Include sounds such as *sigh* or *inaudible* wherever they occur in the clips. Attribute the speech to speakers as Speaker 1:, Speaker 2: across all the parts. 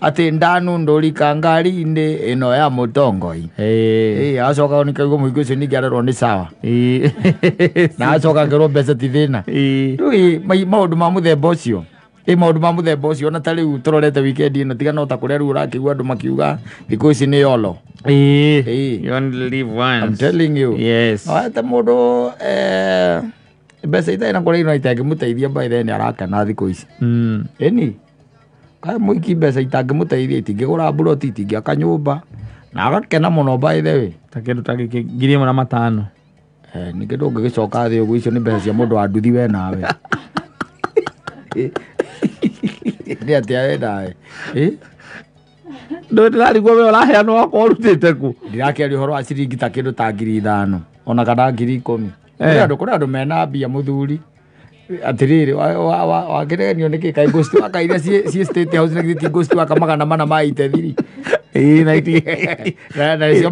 Speaker 1: atä ndanu ri-inä ä no ya må tongoi agacoka nä kaigua må ingå å cio arerwo nä sawa *laughs* na acoka ngä mbeca ti thä na rä ma må themba å cio ä maå ndå ma må themba ona ta rä u tå rorete wikendi ä no tigana ta kå rä a rä makiuga thikå ici nä yolo te må eh, mbeca itarä na kå ino itangä mbaithe nä arakana thikå ici äni hmm kaĩ mũiki mbeca itangä må itangĩmũteithia itingĩgũra mburoti itingĩaka nyũmba na agakena må by the way ta kĩndũ ta gĩkĩ ngiri ĩmwe na matano nĩ kĩndũ ũngĩgĩcoka thĩ ũguo icio nĩ mbeca cia mũndũ wa nduthi we nawe *laughs* nĩ atĩa we nawe ndĩrarigwo we ũraheanwo wakorwo ũrutĩte kũ ndirakĩaria ũhoro wa ciringi ta kĩndũ ta ngiri ithano ona kana ngiri ikũmi kũrĩ andũ mena mbia mũthuri atiriri wakireganio nä kä kaä ngå citå aka iria ciä na kiti githä tingå citå aka maganamana ma itethiri irarehwo na iti na na si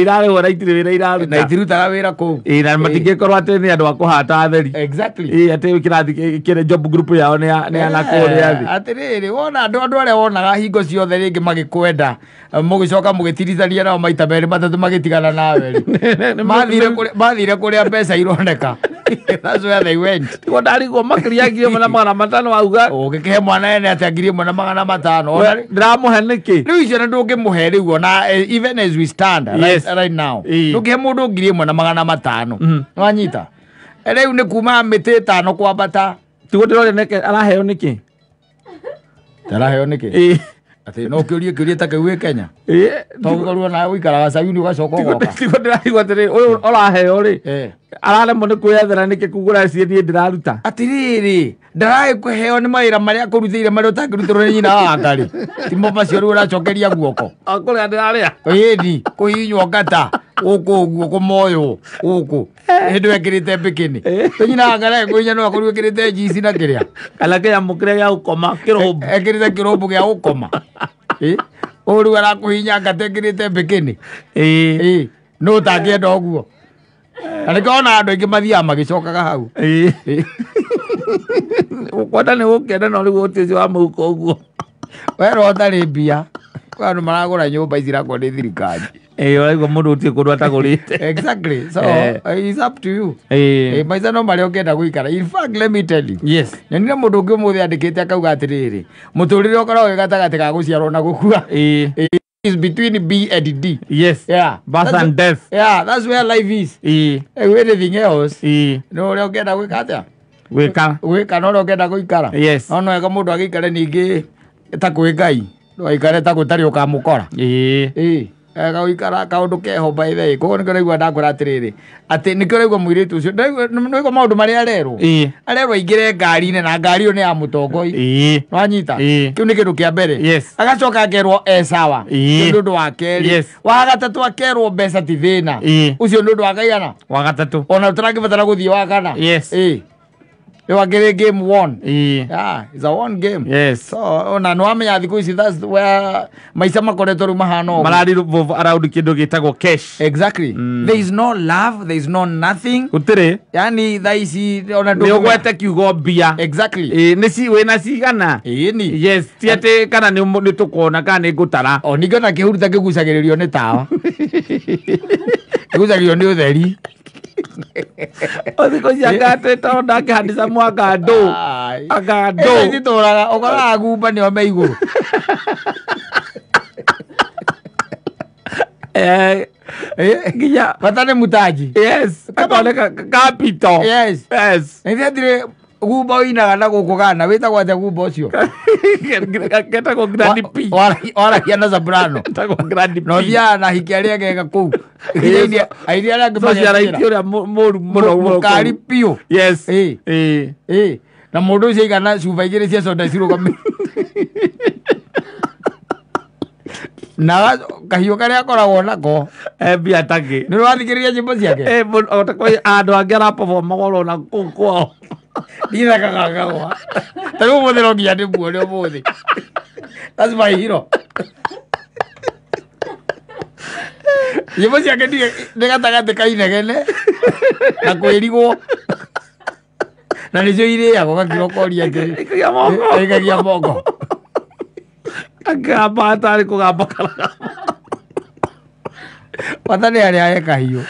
Speaker 1: ira ira itirä wä ira ira na iti itirutaga wä ra kå u na matingä korwo atä nä andå a kå hata theri atä kä rathi kä rä job group yao nä anakå rä athä atä rä rä wona andå andå arä a wonaga hingo ciothe rä ngä magä kwenda eh, må gä coka må gä tirithania nao maita merä matatå magä tigana nawerä *laughs* mathire kå rä a mbeca ironeka *laughs* they went tigo ndarigwo makiria ngiri ĩmwe na magana matano wauga oh, ũngĩkĩhe mwana ene atĩ ngiri ĩmwe magana matano ndĩramũhe nĩkĩ rĩu icio nĩ ndũngĩmũhe rĩu ona eh, even as we stand yes. right, right now ndũngĩhe mũndũ ngiri ĩmwe na magana matano mhm. nĩwanyita eh, rĩu nĩ kuma mĩtĩ ĩtano kwambata tigo ndĩrore araheo nĩkĩ araheo nĩkĩ atä no kä urie kä urie ta kä u kenya togå korwo nawe å ikaraga cauni å gacoka å goka tigå ndä raigua atä rä å raheo araremo nä kwä ethera nä kä kugå cie niä ndä raruta rä ndaragä kå heo nä maä ra marä a kå rutä ire marä a å tangä rutä rwo nä nyina wakarä timo macio rä u å racokeria guoko akå rä a ndä rarä a ĩni kå hinywo ngata gå kå guoko moywo gå kå ä ndå ekä rä te mbä kä eh. nä tå nyina wangaraä kå hinya no akorwo ekä rä te njici na kä rä a kana kä amå kä rä a gä a gå koma kä rå e, ekä rä te kä rå gä a gå koma å *laughs* rä u arakå hinya ngata ekä rä te mbä kä nä no å tangä enda å guo na nä kä ona andå aingä mathiaga hau kwenda nä gå kenda no rä u å tä å cio wa må huko å guo mbia kwa andå maragura nyumba nyå mba icirakwo nä thirikari raigua må ndå å tiä kå ndå atagå rä te maica no marä a å ngenda gå ikara nyonire må ndå å ngä må thä andä kä te akauga atä rä rä må tå rä re å koragwo gä gatagatä ga gå ciarwo na gå kua is between B and D. Yes. Yeah. Birth that's and death. Yeah, that's where life is. Yeah. And anything else. Yeah. No, they'll get away, Katia. Wika. Wika, no, no, get away, Kara. Yes. No, I come to Agikara Nigi. Takuikai. No, I can't takuitari Okamukora. Yeah. Yeah. Eh, gaikara kaundu keho by the way kogo nä kä raigua ndakwä ra atä rä rä atä nä kä raigua må irä tu å cio nä maå ndå marä a arerwo arerwo aingä ngari-inä na ngari ä yo nä ya må tongoi wanyita kä u nä kä ndå kä a mbere agacoka akerwo ecawa nä å ndå wa kerä wa gatatå akerwo mbeca ti thä na å cio nä å ndå wa kaigana wa gatatå ona å tarangä batara gå thiä wa kana wagere game one. Yeah. yeah, it's a one game. Yes. So ona no ya thiku isi that's where maica makoretwo rä mahano marari around kindu gitagwo cash. Exactly. Mm. There is no love, there is no nothing. Gutire. Yani that ici ona do ndu ugwete go mbia. Exactly. Eh ni ci wina cigana. Eh ni. Yes, ti ati kana ni ni tukona kana ni ngutara. O ningona kihuruta kigucagiririo ni tawa. *laughs* Kigucagiririo ni utheri. *laughs* thikå cia ngateta ona ngahanica mwanga ndå angandå citå raga å koraga gumba nä o me igå rå *laughs* eh, eh, nginya bata nä mutanji yes akoneka capital yes gumba inaga na gå kå gana wä tagwo atä gumba å cio *laughs* getagwo oragia na sabrano na å thiaga na hiki arä agega kå u airi arä angä mageraitä å rä a må ru må no kari piå na må ndå å cio aigana cuba igä rä cia conda cirå gamä *laughs* na kahiå karä akoragwo nako mbia e, tangä nä rå rathikä rä ria nyä mbo ciake e, andå angä arapobomagorwo na kå ndithakaga ngagwa ta rä u må thä ro nginya ndä muone å må thä that's my hero nyämbo ciake nä gatagatä kainegene na kwä rigwo na nä cio irä irĩagwo gakirokoria ngäikagia mongo akamba tarä kå gamba karagamba bata nä arä aekahiå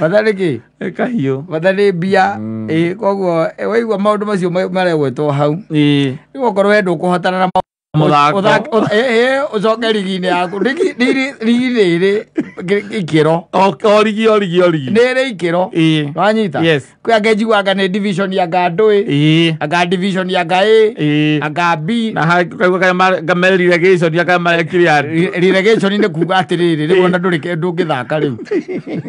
Speaker 1: matharä kä kahiå matharä mbia mm. eh, koguo eh, waigua maå ndå macio marĩa gwetwo hau rä u okorwo we ndå kå hotarana ucoke rigi-inä yaku rigi nä rä ikä origi origi origi nä rä ikä ro wanyita kwä angä njiguanga nä division yanga ndå ä anga division yanga ä anga b ngamerire gäconakamerekä rä arä nä kuga atä rä rä rä u ona ndå ngä thaka rä u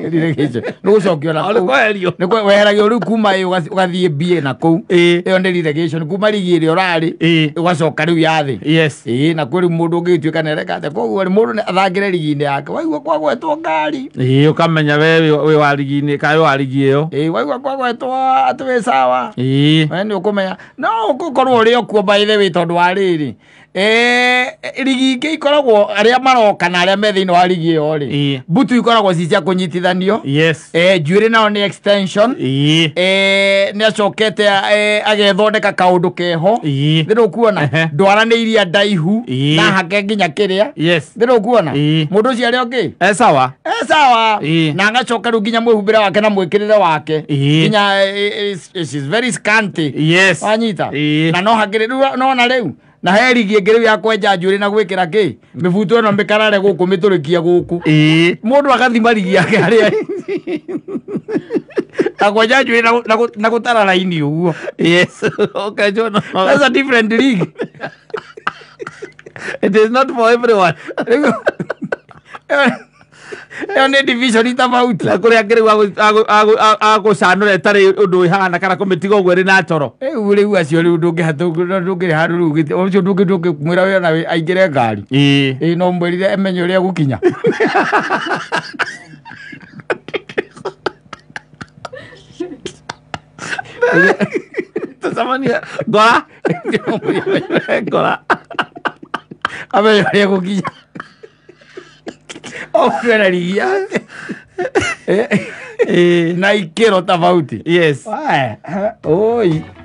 Speaker 1: nä gå cokio naweheragio rä u kuma å gathiä mbiä na kå u ä yo nä kuma rigi ä rä a å rarä å gacoka rä u yathä yes ii na kwä rä u må ndå å ngä tuä ka nä areka koguo rä må ndå athangä re rigi-inä yake waigua kwagwetwo ngari ii å kamenya we wä wa rigi-inä wa rigi ä yo ii waigua kwagwetwo atä wä sawa ii nä å kå menya no å korwo å rä o kuo wä tondå wa rä rä rigi eh, ingä ikoragwo arä a maroka na arä a me thä inä wa rigi ä yo rä mbutu ikoragwo ci cia kå nyitithanio eh, njuä rä nao nä eh, nä acokete agethondeka kaå ndå keho thä rå kuona ndwaranä iria ndaihu na hake nginya kä rä a thä rå kuona må ndå ũcio arä a å ngä esawa na agacoka rä u nginya mwä humbä re wake na mwä kä rä re wake nginya very scanty wanyita na no hakä rä no na rä u na heri gĩngĩrĩ gĩa kwenja njuĩrĩ na gwĩkĩra kĩ mĩbuto ĩno mĩkarare gũkũ mĩtũrĩkia gũkũ mũndũ agathima rigi yake harĩa na kwenja njuĩrĩ na gũtara raini ũguo *laughs* different league it is not for everyone ä nä division tofauti na kå rä a ngä rä u agåcanå retarä å ndå å hana kana kå mä tiga å guo rä na toro rä u rä u acio rä u ndå ngä hatåndå ngä rä handå rä u å cio ndå ngä ra wä ona aingä re ngari ä no mwä rire emenye å rä a gå ngora ngora å rä a gå kinya Hotelaria. eh, *laughs* eh, tava Tafauti. Yes. Why? Ah, é. oi